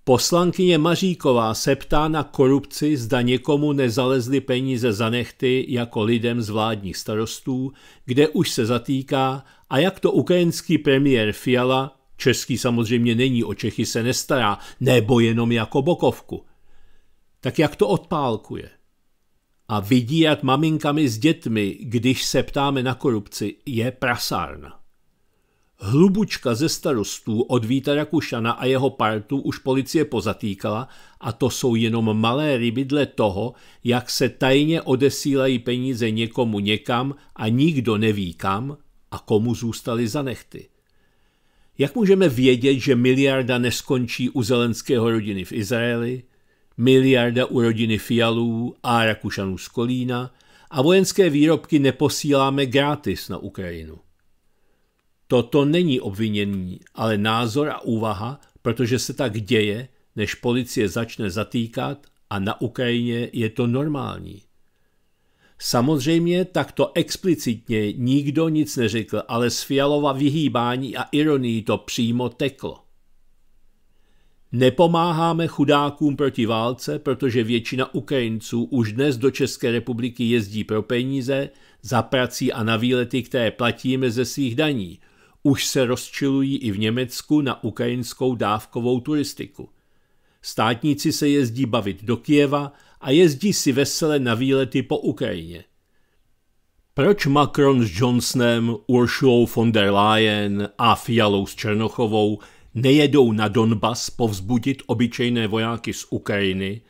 Poslankyně Maříková se ptá na korupci, zda někomu nezalezly peníze za nechty jako lidem z vládních starostů, kde už se zatýká a jak to ukrajinský premiér Fiala, český samozřejmě není, o Čechy se nestará, nebo jenom jako bokovku, tak jak to odpálkuje. A vidí, jak maminkami s dětmi, když se ptáme na korupci, je prasárna. Hlubučka ze starostů od Víta Rakušana a jeho partu už policie pozatýkala a to jsou jenom malé ryby dle toho, jak se tajně odesílají peníze někomu někam a nikdo neví kam a komu zůstaly zanechty. Jak můžeme vědět, že miliarda neskončí u Zelenského rodiny v Izraeli, miliarda u rodiny Fialů a Rakušanů z Kolína a vojenské výrobky neposíláme gratis na Ukrajinu? Toto není obvinění, ale názor a úvaha, protože se tak děje, než policie začne zatýkat a na Ukrajině je to normální. Samozřejmě takto explicitně nikdo nic neřekl, ale z Fialova vyhýbání a ironii to přímo teklo. Nepomáháme chudákům proti válce, protože většina Ukrajinců už dnes do České republiky jezdí pro peníze, za prací a na výlety, které platíme ze svých daní – už se rozčilují i v Německu na ukrajinskou dávkovou turistiku. Státníci se jezdí bavit do Kijeva a jezdí si vesele na výlety po Ukrajině. Proč Macron s Johnsonem, Uršou von der Leyen a Fialou s Černochovou nejedou na Donbas povzbudit obyčejné vojáky z Ukrajiny,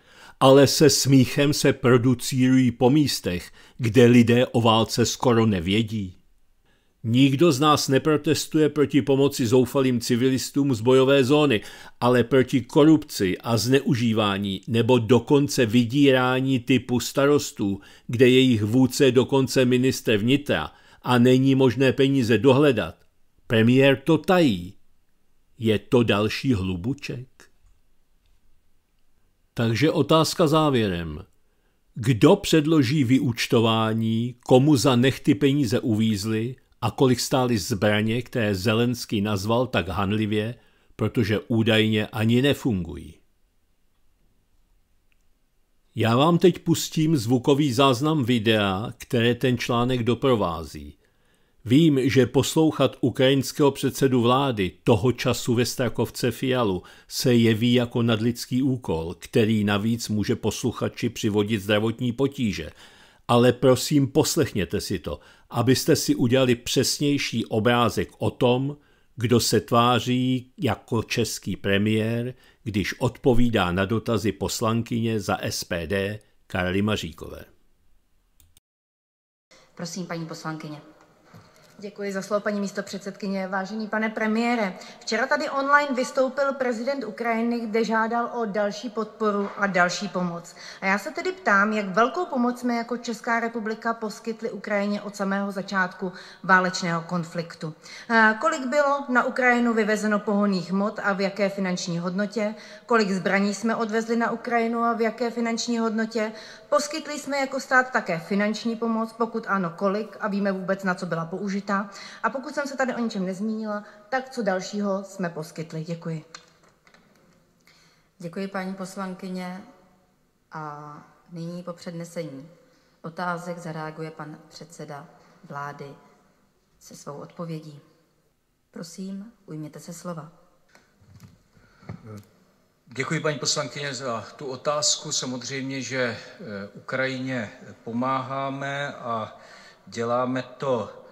ale se smíchem se producírují po místech, kde lidé o válce skoro nevědí? Nikdo z nás neprotestuje proti pomoci zoufalým civilistům z bojové zóny, ale proti korupci a zneužívání nebo dokonce vydírání typu starostů, kde jejich vůdce je dokonce ministr vnitra a není možné peníze dohledat. Premiér to tají. Je to další hlubuček? Takže otázka závěrem. Kdo předloží vyúčtování, komu za nechty peníze uvízly, a kolik stály zbraně, které Zelenský nazval tak hanlivě, protože údajně ani nefungují. Já vám teď pustím zvukový záznam videa, které ten článek doprovází. Vím, že poslouchat ukrajinského předsedu vlády toho času ve Strakovce Fialu se jeví jako nadlidský úkol, který navíc může posluchači přivodit zdravotní potíže. Ale prosím, poslechněte si to abyste si udělali přesnější obrázek o tom, kdo se tváří jako český premiér, když odpovídá na dotazy poslankyně za SPD Karly Maříkové. Prosím, paní poslankyně. Děkuji za slovo, paní místo předsedkyně. Vážený pane premiére, včera tady online vystoupil prezident Ukrajiny, kde žádal o další podporu a další pomoc. A já se tedy ptám, jak velkou pomoc jsme jako Česká republika poskytli Ukrajině od samého začátku válečného konfliktu. Kolik bylo na Ukrajinu vyvezeno pohoných mod a v jaké finanční hodnotě? Kolik zbraní jsme odvezli na Ukrajinu a v jaké finanční hodnotě? Poskytli jsme jako stát také finanční pomoc, pokud ano, kolik a víme vůbec, na co byla použita? místa. A pokud jsem se tady o ničem nezmínila, tak co dalšího jsme poskytli. Děkuji. Děkuji, paní poslankyně. A nyní po přednesení otázek zareaguje pan předseda vlády se svou odpovědí. Prosím, ujměte se slova. Děkuji, paní poslankyně, za tu otázku. Samozřejmě, že eh, Ukrajině pomáháme a děláme to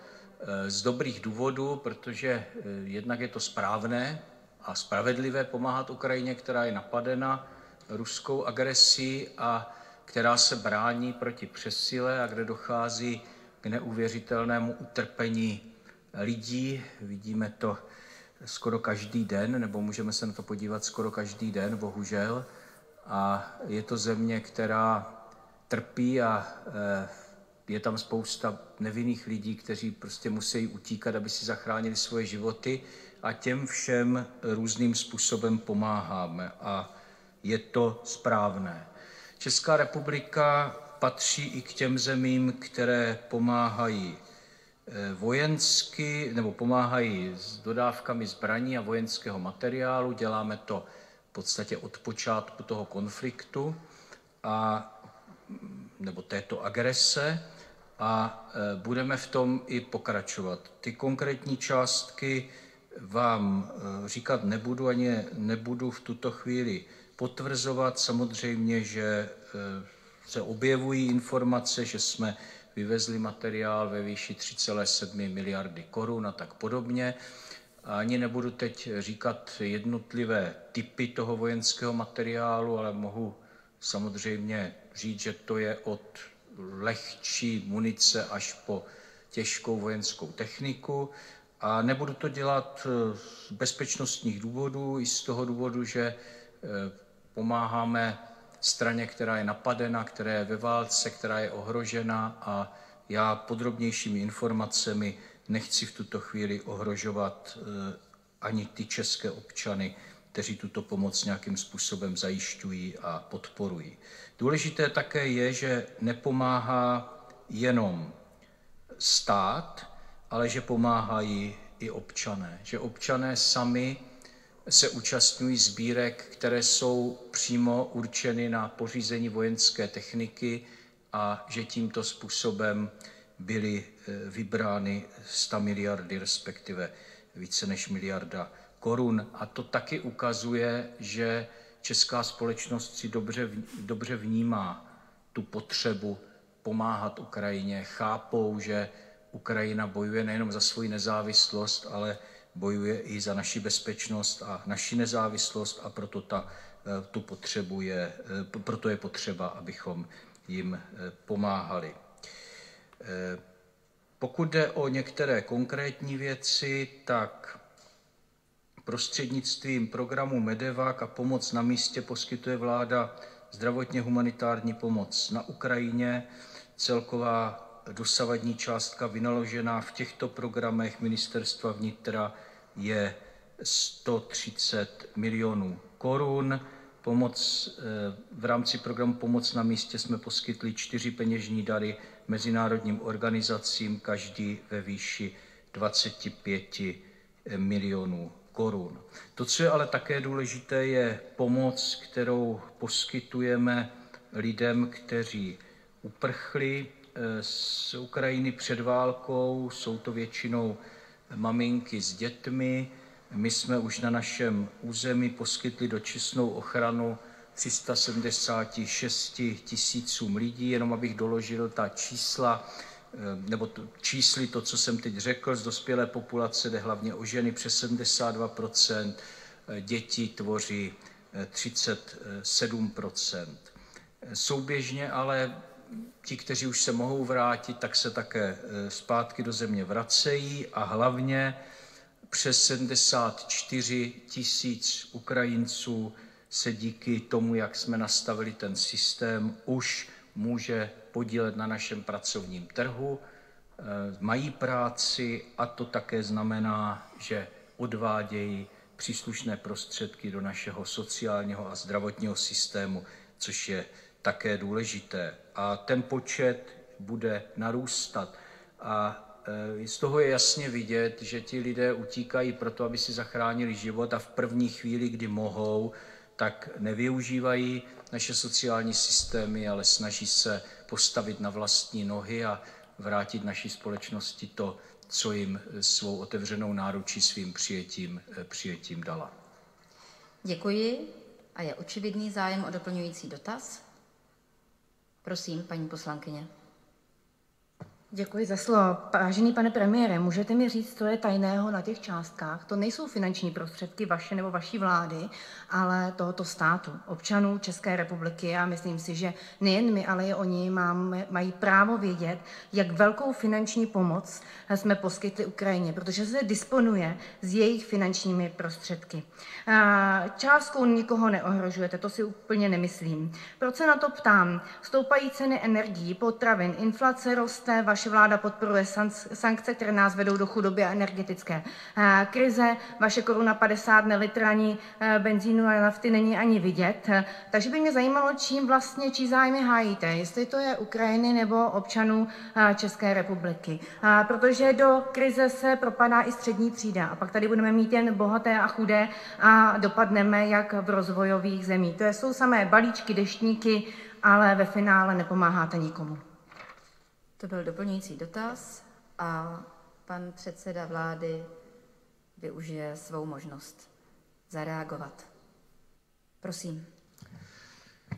Eh, z dobrých důvodů, protože eh, jednak je to správné a spravedlivé pomáhat Ukrajině, která je napadena ruskou agresí a která se brání proti přesile a kde dochází k neuvěřitelnému utrpení lidí. Vidíme to skoro každý den, nebo můžeme se na to podívat skoro každý den, bohužel. A je to země, která trpí a eh, je tam spousta nevinných lidí, kteří prostě musí utíkat, aby si zachránili svoje životy a těm všem různým způsobem pomáháme a je to správné. Česká republika patří i k těm zemím, které pomáhají eh, vojensky nebo pomáhají s dodávkami zbraní a vojenského materiálu. Děláme to v podstatě od počátku toho konfliktu a nebo této agrese a e, budeme v tom i pokračovat. Ty konkrétní částky vám e, říkat nebudu, ani nebudu v tuto chvíli potvrzovat. Samozřejmě, že e, se objevují informace, že jsme vyvezli materiál ve výši 3,7 miliardy korun a tak podobně. Ani nebudu teď říkat jednotlivé typy toho vojenského materiálu, ale mohu samozřejmě říct, že to je od lehčí munice až po těžkou vojenskou techniku. A nebudu to dělat eh, z bezpečnostních důvodů i z toho důvodu, že eh, pomáháme straně, která je napadena, která je ve válce, která je ohrožena a já podrobnějšími informacemi nechci v tuto chvíli ohrožovat eh, ani ty české občany, kteří tuto pomoc nějakým způsobem zajišťují a podporují. Důležité také je, že nepomáhá jenom stát, ale že pomáhají i občané. Že občané sami se účastňují sbírek, které jsou přímo určeny na pořízení vojenské techniky a že tímto způsobem byly eh, vybrány 100 miliardy, respektive více než miliarda korun, a to taky ukazuje, že česká společnost si dobře, dobře vnímá tu potřebu pomáhat Ukrajině, chápou, že Ukrajina bojuje nejenom za svoji nezávislost, ale bojuje i za naši bezpečnost a naši nezávislost a proto ta, eh, tu potřebu je, eh, proto je potřeba, abychom jim eh, pomáhali. Pokud jde o některé konkrétní věci, tak Prostřednictvím programu MEDEVAC a Pomoc na místě poskytuje vláda zdravotně humanitární pomoc na Ukrajině, celková dosavadní částka vynaložená v těchto programech Ministerstva vnitra je 130 milionů korun. Pomoc eh, v rámci programu Pomoc na místě jsme poskytli čtyři peněžní dary mezinárodním organizacím, každý ve výši 25 milionů korun. To, co je ale také důležité, je pomoc, kterou poskytujeme lidem, kteří uprchli eh, z Ukrajiny před válkou. Jsou to většinou maminky s dětmi. My jsme už na našem území poskytli dočasnou ochranu 376 tisícům lidí, jenom abych doložil ta čísla. Eh, nebo čísly, to, co jsem teď řekl, z dospělé populace jde hlavně o ženy, přes 72 eh, děti tvoří 37 eh, Souběžně ale ti, kteří už se mohou vrátit, tak se také zpátky do země vracejí a hlavně přes 74 tisíc Ukrajinců se díky tomu, jak jsme nastavili ten systém, už může podílet na našem pracovním trhu, eh, mají práci a to také znamená, že odvádějí příslušné prostředky do našeho sociálního a zdravotního systému, což je také důležité. A ten počet bude narůstat. A eh, z toho je jasně vidět, že ti lidé utíkají proto, aby si zachránili život a v první chvíli, kdy mohou, tak nevyužívají naše sociální systémy, ale snaží se postavit na vlastní nohy a vrátit naší společnosti to, co jim svou otevřenou náručí svým přijetím, eh, přijetím dala. Děkuji a je očividný zájem o doplňující dotaz. Prosím, paní poslankyně. Děkuji za slovo. Vážený pane premiére, můžete mi říct, co je tajného na těch částkách? To nejsou finanční prostředky vaše nebo vaší vlády, ale tohoto státu, občanů České republiky. A myslím si, že nejen my, ale i oni máme, mají právo vědět, jak velkou finanční pomoc jsme poskytli Ukrajině, protože se disponuje s jejich finančními prostředky. částkou nikoho neohrožujete, to si úplně nemyslím. Proč se na to ptám? Stoupají ceny energií, potravin, inflace roste, vaše vaše vláda podporuje sankce, které nás vedou do chudoby a energetické eh, krize. Vaše koruna 50 na litr ani eh, benzínu a nafty není ani vidět. Takže by mě zajímalo, čím vlastně, čí zájmy hájíte, jestli to je Ukrajiny nebo občanů eh, České republiky. Protože do krize se propadá i střední třída a pak tady budeme mít jen bohaté a chudé a dopadneme jak v rozvojových zemích. To jsou samé balíčky, deštníky, ale ve finále nepomáháte nikomu. To byl doplňující dotaz a pan předseda vlády využije svou možnost zareagovat. Prosím.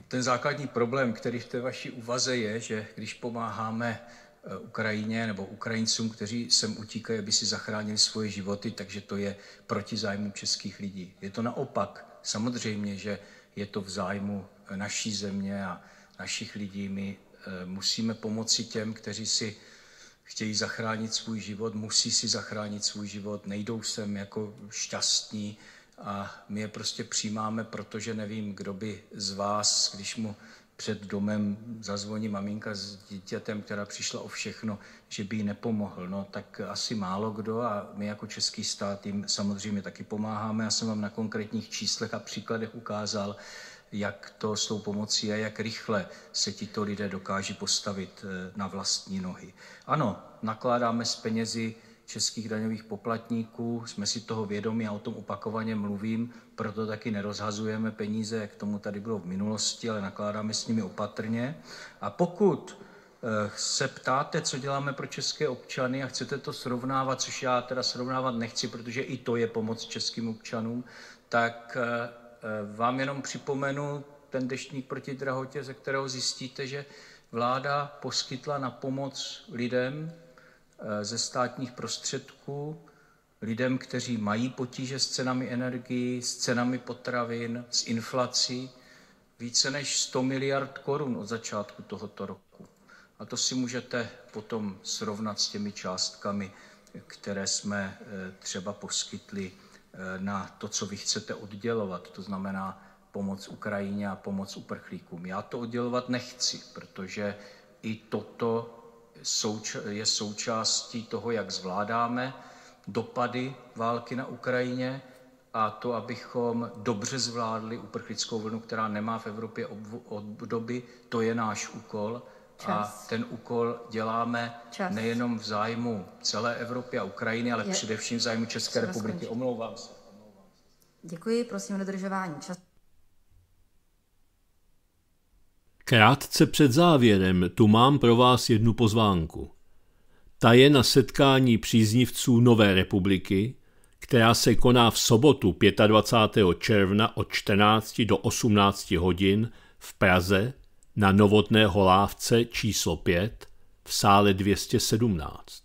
Ten základní problém, který v té vaší úvaze je, že když pomáháme eh, Ukrajině nebo Ukrajincům, kteří sem utíkají, aby si zachránili svoje životy, takže to je proti zájmu českých lidí. Je to naopak. Samozřejmě, že je to v zájmu naší země a našich lidí. My Eh, musíme pomoci těm, kteří si chtějí zachránit svůj život, musí si zachránit svůj život, nejdou sem jako šťastní a my je prostě přijímáme, protože nevím, kdo by z vás, když mu před domem zazvoní maminka s dítětem, která přišla o všechno, že by jí nepomohl. No tak asi málo kdo a my jako český stát jim samozřejmě taky pomáháme. Já jsem vám na konkrétních číslech a příkladech ukázal, jak to s tou pomocí je, jak rychle se tito lidé dokáží postavit eh, na vlastní nohy. Ano, nakládáme s penězi českých daňových poplatníků, jsme si toho vědomi, já o tom opakovaně mluvím, proto taky nerozhazujeme peníze, jak tomu tady bylo v minulosti, ale nakládáme s nimi opatrně. A pokud eh, se ptáte, co děláme pro české občany a chcete to srovnávat, což já teda srovnávat nechci, protože i to je pomoc českým občanům, tak eh, Eh, vám jenom připomenu ten Deštník proti drahotě, ze kterého zjistíte, že vláda poskytla na pomoc lidem eh, ze státních prostředků, lidem, kteří mají potíže s cenami energií, s cenami potravin, s inflací, více než 100 miliard korun od začátku tohoto roku. A to si můžete potom srovnat s těmi částkami, které jsme eh, třeba poskytli Eh, na to, co vy chcete oddělovat, to znamená pomoc Ukrajině a pomoc uprchlíkům. Já to oddělovat nechci, protože i toto je součástí toho, jak zvládáme dopady války na Ukrajině a to, abychom dobře zvládli uprchlickou vlnu, která nemá v Evropě obdoby, to je náš úkol Čas. A ten úkol děláme Čas. nejenom v zájmu celé Evropy a Ukrajiny, ale Je... především v zájmu České Třeba republiky. Skončit. Omlouvám se. Děkuji, prosím o dodržování času. Krátce před závěrem tu mám pro vás jednu pozvánku. Ta je na setkání příznivců Nové republiky, která se koná v sobotu 25. června od 14 do 18 hodin v Praze na novotné holávce číslo 5 v sále 217.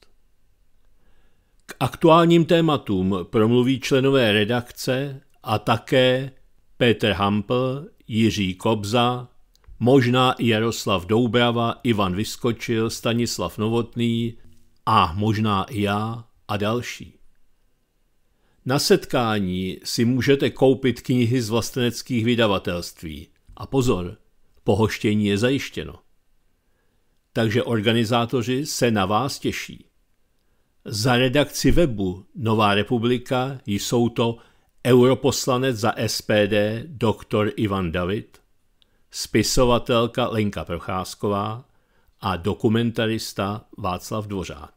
K aktuálním tématům promluví členové redakce a také Petr Hampl, Jiří Kobza, možná i Jaroslav Doubrava, Ivan Vyskočil, Stanislav Novotný a možná i já a další. Na setkání si můžete koupit knihy z vlasteneckých vydavatelství. A pozor, Pohoštění je zajištěno. Takže organizátoři se na vás těší. Za redakci webu Nová republika jsou to europoslanec za SPD dr. Ivan David, spisovatelka Lenka Procházková a dokumentarista Václav Dvořák.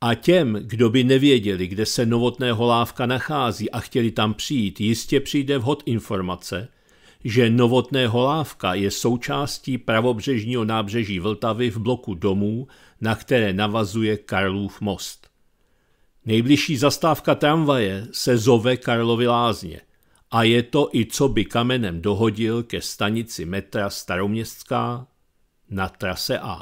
A těm, kdo by nevěděli, kde se novotné holávka nachází a chtěli tam přijít, jistě přijde vhod informace – že Novotné Holávka je součástí pravobřežního nábřeží Vltavy v bloku domů, na které navazuje Karlův most. Nejbližší zastávka tramvaje se zove Karlovy lázně a je to i co by kamenem dohodil ke stanici metra Staroměstská na trase A.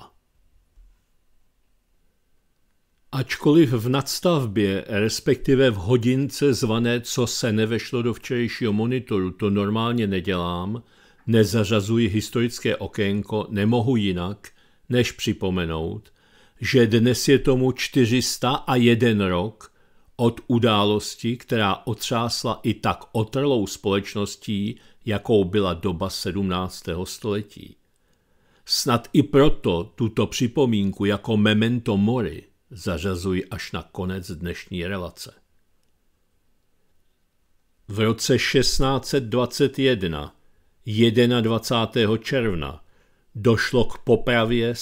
Ačkoliv v nadstavbě, respektive v hodince zvané Co se nevešlo do včerejšího monitoru, to normálně nedělám, nezařazuji historické okénko, nemohu jinak, než připomenout, že dnes je tomu 401 rok od události, která otřásla i tak otrlou společností, jakou byla doba 17. století. Snad i proto tuto připomínku jako memento mori – zařazuji až na konec dnešní relace. V roce 1621, 21. června, došlo k popravě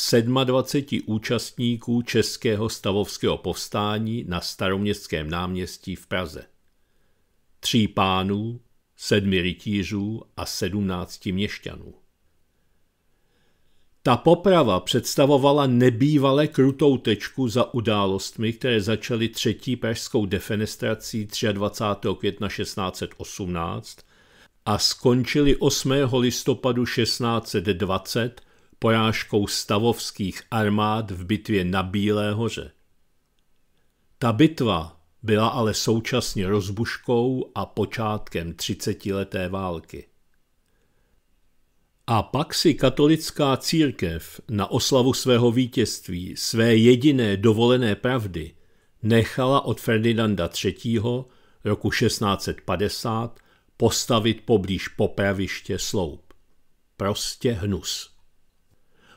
27 účastníků Českého stavovského povstání na staroměstském náměstí v Praze. Tří pánů, sedmi rytířů a sedmnácti měšťanů. Ta poprava představovala nebývale krutou tečku za událostmi, které začaly třetí pražskou defenestrací 23. května 1618 a skončily 8. listopadu 1620 porážkou stavovských armád v bitvě na Bílé hoře. Ta bitva byla ale současně rozbuškou a počátkem třicetileté války. A pak si katolická církev na oslavu svého vítězství, své jediné dovolené pravdy, nechala od Ferdinanda III. roku 1650 postavit poblíž popraviště sloup. Prostě hnus.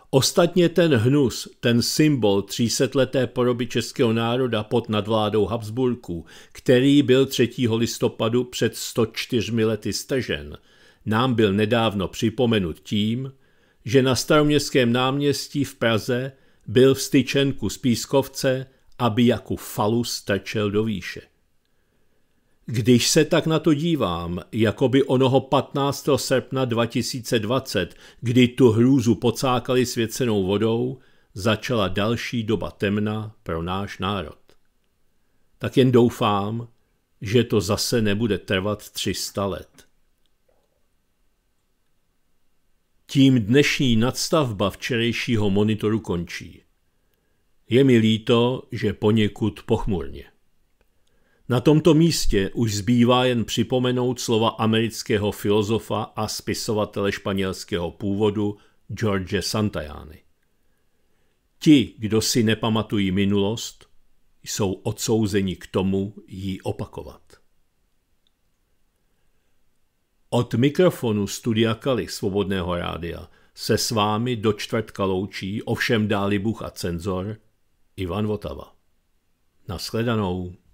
Ostatně ten hnus, ten symbol třísetleté poroby českého národa pod nadvládou Habsburků, který byl 3. listopadu před 104 lety stržen – nám byl nedávno připomenut tím, že na staroměstském náměstí v Praze byl vstyčen ku z Pískovce, aby jako falus strčel do výše. Když se tak na to dívám, jako by onoho 15. srpna 2020, kdy tu hrůzu pocákali svěcenou vodou, začala další doba temna pro náš národ. Tak jen doufám, že to zase nebude trvat 300 let. Tím dnešní nadstavba včerejšího monitoru končí. Je mi líto, že poněkud pochmurně. Na tomto místě už zbývá jen připomenout slova amerického filozofa a spisovatele španělského původu George Santayany. Ti, kdo si nepamatují minulost, jsou odsouzeni k tomu ji opakovat. Od mikrofonu Studia Kali Svobodného rádia se s vámi do čtvrtka loučí, ovšem dáli Bůh a cenzor, Ivan Votava. Nashledanou.